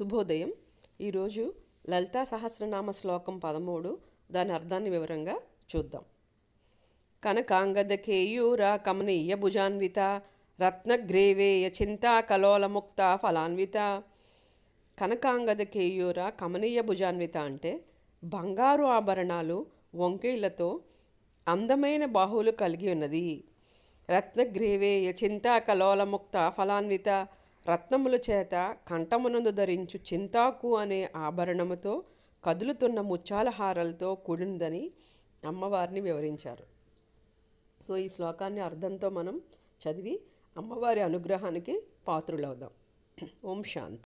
శుభోదయం ఈరోజు లలితా సహస్రనామ శ్లోకం పదమూడు దాని అర్థాన్ని వివరంగా చూద్దాం కనకాంగద కమనీయ భుజాన్విత రత్నగ్రేవేయ చింతా కలోలముక్త ఫలాన్విత కనకాంగద కమనీయ భుజాన్విత అంటే బంగారు ఆభరణాలు వంకీలతో అందమైన బాహువులు కలిగి ఉన్నది రత్నగ్రేవేయ చింతా కలోలముక్త ఫలాన్విత రత్నముల చేత కంఠమునందు ధరించు చింతాకు అనే ఆభరణముతో కదులుతున్న ముచ్చాలహారాలతో కూడిందని అమ్మవారిని వివరించారు సో ఈ శ్లోకాన్ని అర్థంతో మనం చదివి అమ్మవారి అనుగ్రహానికి పాత్రులవుదాం ఓం శాంతి